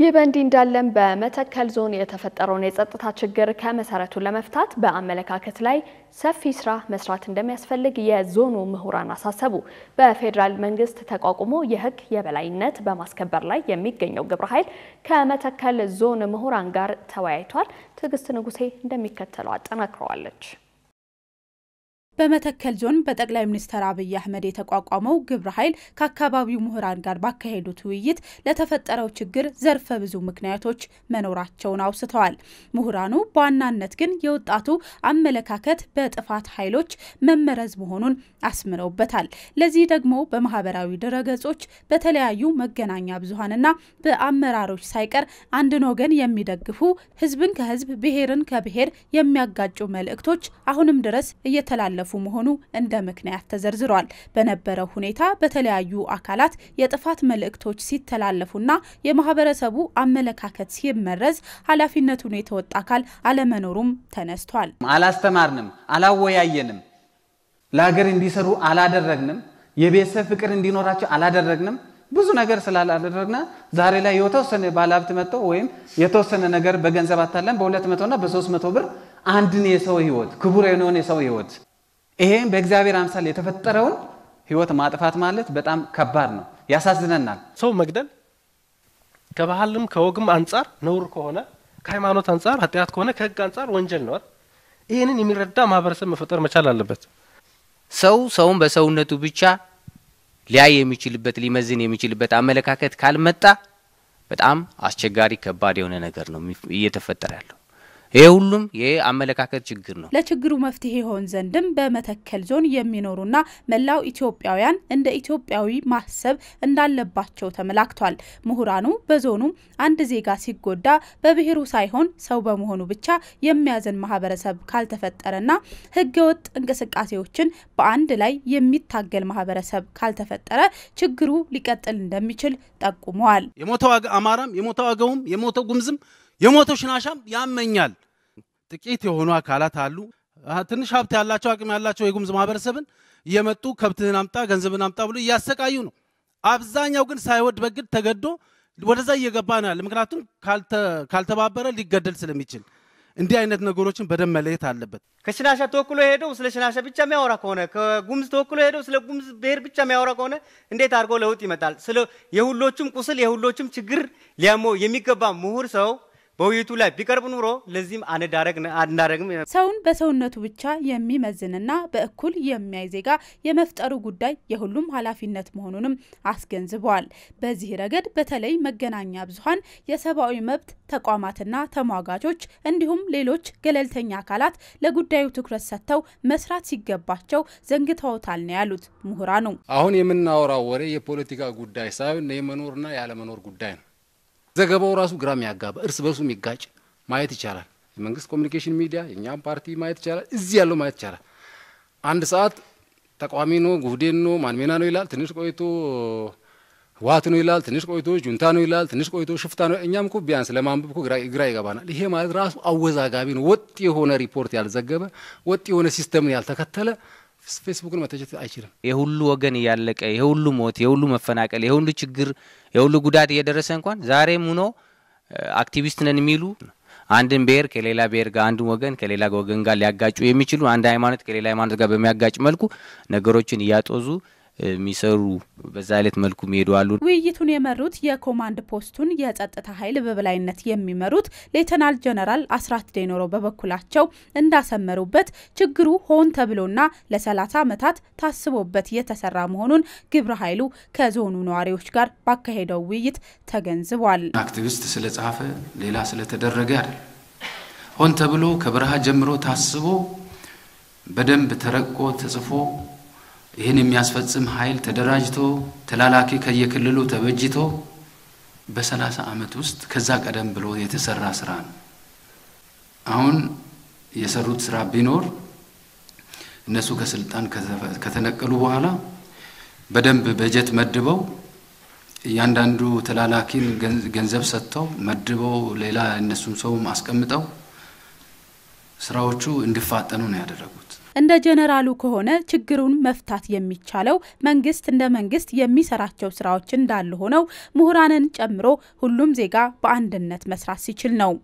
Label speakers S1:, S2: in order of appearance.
S1: ይህ በእንዲህ እንዳለም በመተከል ዞን የተፈጠረውን የጸጥታ ችግር ከመሰረቱ ለመፍታት በአመለካከት ላይ ሰፊ ስራ መስራት እንደሚያስፈልግ የዞኑ ምሁራን አሳሰቡ። በፌዴራል መንግስት ተቋቁሞ የህግ የበላይነት በማስከበር ላይ የሚገኘው ግብረ ኃይል ከመተከል ዞን ምሁራን ጋር ተወያይቷል። ትዕግስት ንጉሴ እንደሚከተለው አጠናክረዋለች። በመተከል ዞን በጠቅላይ ሚኒስትር አብይ አህመድ የተቋቋመው ግብረ ኃይል ከአካባቢው ምሁራን ጋር ባካሄዱት ውይይት ለተፈጠረው ችግር ዘርፈ ብዙ ምክንያቶች መኖራቸውን አውስተዋል። ምሁራኑ በዋናነት ግን የወጣቱ አመለካከት በጥፋት ኃይሎች መመረዝ መሆኑን አስምረውበታል። ለዚህ ደግሞ በማህበራዊ ድረገጾች በተለያዩ መገናኛ ብዙሀንና በአመራሮች ሳይቀር አንድን ወገን የሚደግፉ ህዝብን ከህዝብ ብሔርን ከብሔር የሚያጋጩ መልእክቶች አሁንም ድረስ እየተላለፉ እየተላለፉ መሆኑ እንደ ምክንያት ተዘርዝሯል። በነበረው ሁኔታ በተለያዩ አካላት የጥፋት መልእክቶች ሲተላለፉና የማህበረሰቡ አመለካከት ሲመረዝ ኃላፊነቱን የተወጣ አካል አለመኖሩም ተነስቷል።
S2: አላስተማርንም፣ አላወያየንም፣ ለሀገር እንዲሰሩ አላደረግንም፣ የቤተሰብ ፍቅር እንዲኖራቸው አላደረግንም። ብዙ ነገር ስላላደረግና ዛሬ ላይ የተወሰነ ባለሀብት መጥቶ ወይም የተወሰነ ነገር በገንዘብ አታለን በሁለት መቶና በሶስት መቶ ብር አንድን የሰው ህይወት ክቡር የሆነውን የሰው ህይወት ይሄም በእግዚአብሔር አምሳል የተፈጠረውን ህይወት ማጥፋት ማለት በጣም ከባድ ነው፣ ያሳዝነናል። ሰው መግደል ከባህልም ከወግም አንጻር ነውር ከሆነ ከሃይማኖት አንጻር ኃጢአት ከሆነ ከህግ አንጻር ወንጀል ነው። ይህንን የሚረዳ ማህበረሰብ መፈጠር መቻል አለበት። ሰው ሰውን በሰውነቱ ብቻ ሊያይ የሚችልበት ሊመዝን የሚችልበት አመለካከት ካልመጣ በጣም አስቸጋሪ ከባድ የሆነ ነገር ነው እየተፈጠረ ያለው። ይህ ሁሉም የአመለካከት ችግር ነው።
S1: ለችግሩ መፍትሄ ይሆን ዘንድም በመተከል ዞን የሚኖሩና መላው ኢትዮጵያውያን እንደ ኢትዮጵያዊ ማሰብ እንዳለባቸው ተመላክቷል። ምሁራኑ በዞኑ አንድ ዜጋ ሲጎዳ በብሔሩ ሳይሆን ሰው በመሆኑ ብቻ የሚያዝን ማህበረሰብ ካልተፈጠረና ህገወጥ እንቅስቃሴዎችን በአንድ ላይ የሚታገል ማህበረሰብ ካልተፈጠረ ችግሩ ሊቀጥል እንደሚችል ጠቁመዋል።
S3: የሞተው አማራም የሞተው አገውም የሞተው ጉምዝም የሞተው ሽናሻም ያመኛል። ጥቂት የሆኑ አካላት አሉ። ትንሽ ሀብት ያላቸው አቅም ያላቸው የጉምዝ ማህበረሰብን እየመጡ ከብትህን አምጣ፣ ገንዘብን አምጣ ብሎ እያሰቃዩ ነው። አብዛኛው ግን ሳይወድ በግድ ተገዶ ወደዛ እየገባ ነው ያለ። ምክንያቱም ካልተባበረ ሊገደል ስለሚችል እንዲህ አይነት ነገሮችን በደንብ መለየት አለበት።
S2: ከሽናሻ ተወክሎ ሄደው ስለ ሽናሻ ብቻ የሚያወራ ከሆነ ከጉምዝ ተወክሎ ሄደው ስለ ጉምዝ ብሔር ብቻ የሚያወራ ከሆነ እንዴት አድርጎ ለውጥ ይመጣል? ስለ የሁሎችም ቁስል የሁሎችም ችግር ሊያሞ የሚገባ ምሁር ሰው በውይይቱ ላይ ቢቀርብ ኑሮ ለዚህም አናደረግም።
S1: ሰውን በሰውነቱ ብቻ የሚመዝንና በእኩል የሚያይ ዜጋ የመፍጠሩ ጉዳይ የሁሉም ኃላፊነት መሆኑንም አስገንዝበዋል። በዚህ ረገድ በተለይ መገናኛ ብዙሀን የሰብአዊ መብት ተቋማትና ተሟጋቾች እንዲሁም ሌሎች ገለልተኛ አካላት ለጉዳዩ ትኩረት ሰጥተው መስራት ሲገባቸው ዘንግተውታል ነው ያሉት ምሁራኑ።
S3: አሁን የምናወራው ወሬ የፖለቲካ ጉዳይ ሳይሆን የመኖርና ያለመኖር ጉዳይ ነው። ዘገባው ራሱ ግራ የሚያጋባ እርስ በርሱ የሚጋጭ ማየት ይቻላል። የመንግስት ኮሚኒኬሽን ሚዲያ የእኛም ፓርቲ ማየት ይቻላል። እዚህ ያለው ማየት ይቻላል። አንድ ሰዓት ተቃዋሚ ነው፣ ጉህዴን ነው፣ ማንሜና ነው ይላል። ትንሽ ቆይቶ ህወሓት ነው ይላል። ትንሽ ቆይቶ ጁንታ ነው ይላል። ትንሽ ቆይቶ ሽፍታ ነው። እኛም እኮ ቢያንስ ለማንበብ እኮ ግራ ይገባናል። ይሄ ማለት ራሱ አወዛጋቢ ነው። ወጥ የሆነ ሪፖርት ያልዘገበ፣ ወጥ የሆነ ሲስተምን ያልተከተለ ፌስቡክን መተቸት አይችልም።
S2: የሁሉ ወገን እያለቀ የሁሉ ሞት፣ የሁሉ መፈናቀል፣ የሁሉ ችግር፣ የሁሉ ጉዳት እየደረሰ እንኳን ዛሬም ሆኖ አክቲቪስት ነን የሚሉ አንድን ብሔር ከሌላ ብሔር ጋር አንድን ወገን ከሌላ ወገን ጋር ሊያጋጩ የሚችሉ አንድ ሃይማኖት ከሌላ ሃይማኖት ጋር በሚያጋጭ መልኩ ነገሮችን እያጦዙ የሚሰሩ በዛ አይነት መልኩ የሚሄዱ አሉ።
S1: ውይይቱን የመሩት የኮማንድ ፖስቱን የጸጥታ ኃይል በበላይነት የሚመሩት ሌተናል ጀነራል አስራት ዴኖሮ በበኩላቸው እንዳሰመሩበት ችግሩ ሆን ተብሎና ለሰላሳ ዓመታት ታስቦበት የተሰራ መሆኑን ግብረ ኃይሉ ከዞኑ ነዋሪዎች ጋር ባካሄደው ውይይት ተገንዝቧል። አክቲቪስት
S3: ስለጻፈ ሌላ ስለተደረገ አይደል። ሆን ተብሎ ከበረሃ ጀምሮ ታስቦ በደንብ ተረቆ ተጽፎ ይህን የሚያስፈጽም ኃይል ተደራጅቶ ተላላኪ ከየክልሉ ተበጅቶ በሰላሳ ዓመት ውስጥ ከዛ ቀደም ብሎ የተሰራ ስራ ነው። አሁን የሰሩት ስራ ቢኖር እነሱ ከስልጣን ከተነቀሉ በኋላ በደንብ በጀት መድበው እያንዳንዱ ተላላኪን ገንዘብ ሰጥተው መድበው ሌላ እነሱም ሰውም አስቀምጠው ስራዎቹ እንዲፋጠኑ ነው ያደረጉት።
S1: እንደ ጀነራሉ ከሆነ ችግሩን መፍታት የሚቻለው መንግስት እንደ መንግስት የሚሰራቸው ስራዎች እንዳሉ ሆነው ምሁራንን ጨምሮ ሁሉም ዜጋ በአንድነት መስራት ሲችል ነው።